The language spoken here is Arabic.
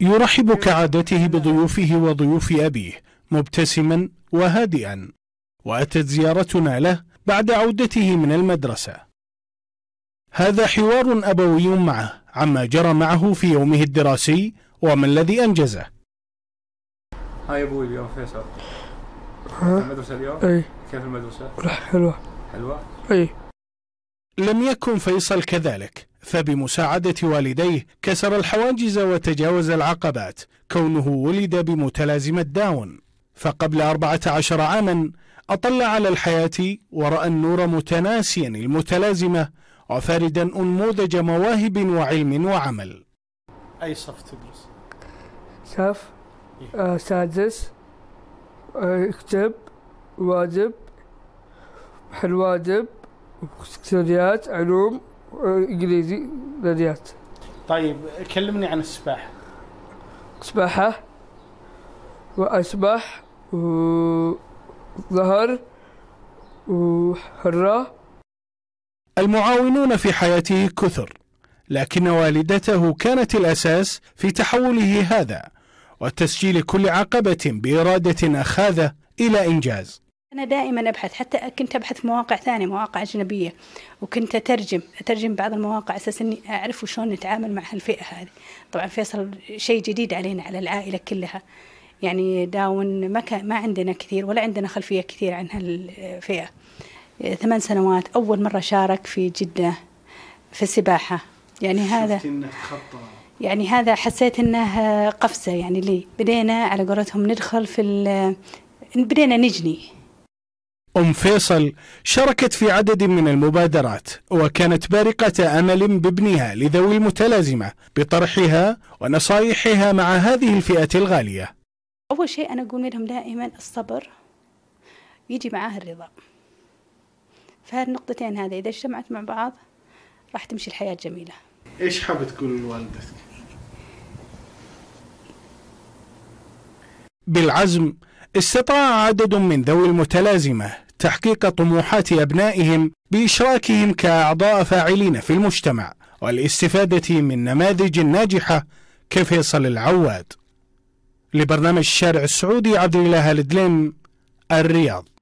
يرحب كعادته بضيوفه وضيوف أبيه مبتسما وهادئا وأتت زيارتنا له بعد عودته من المدرسة هذا حوار أبوي معه عما جرى معه في يومه الدراسي وما الذي أنجزه هاي أبوي اليوم فيصل المدرسة اليوم؟ أي كيف المدرسة؟ حلوة حلوة؟ أي لم يكن فيصل كذلك فبمساعدة والديه كسر الحواجز وتجاوز العقبات كونه ولد بمتلازمة داون فقبل 14 عاما أطل على الحياة ورأى النور متناسيا المتلازمة وفاردا أنموذج مواهب وعلم وعمل أي صف تدرس؟ صف آه سادس اكتب واجب حل واجب سكريات علوم انجليزي رياضيات طيب كلمني عن السباحه سباحه واسبح وظهر وحره المعاونون في حياته كثر لكن والدته كانت الاساس في تحوله هذا وتسجيل كل عقبه باراده اخاذه الى انجاز أنا دائما أبحث حتى كنت أبحث في مواقع ثانية مواقع أجنبية وكنت أترجم أترجم بعض المواقع أساس إني أعرف شلون نتعامل مع هالفئة هذه طبعا فيصل شيء جديد علينا على العائلة كلها يعني داون ما ما عندنا كثير ولا عندنا خلفية كثير عن هالفئة ثمان سنوات أول مرة شارك في جدة في السباحة يعني هذا يعني هذا حسيت انه قفزه يعني لي بدينا على قولتهم ندخل في بدينا نجني أم فيصل شاركت في عدد من المبادرات وكانت بارقة أمل بابنها لذوي المتلازمة بطرحها ونصايحها مع هذه الفئة الغالية أول شيء أنا أقول لهم دائما الصبر يجي معاه الرضا فهالنقطتين هذه إذا اجتمعت مع بعض راح تمشي الحياة جميلة إيش حابة تقول لوالدتك؟ بالعزم استطاع عدد من ذوي المتلازمة تحقيق طموحات أبنائهم بإشراكهم كأعضاء فاعلين في المجتمع والاستفادة من نماذج ناجحة كفيصل العواد لبرنامج الشارع السعودي عبد الإله الدليم الرياض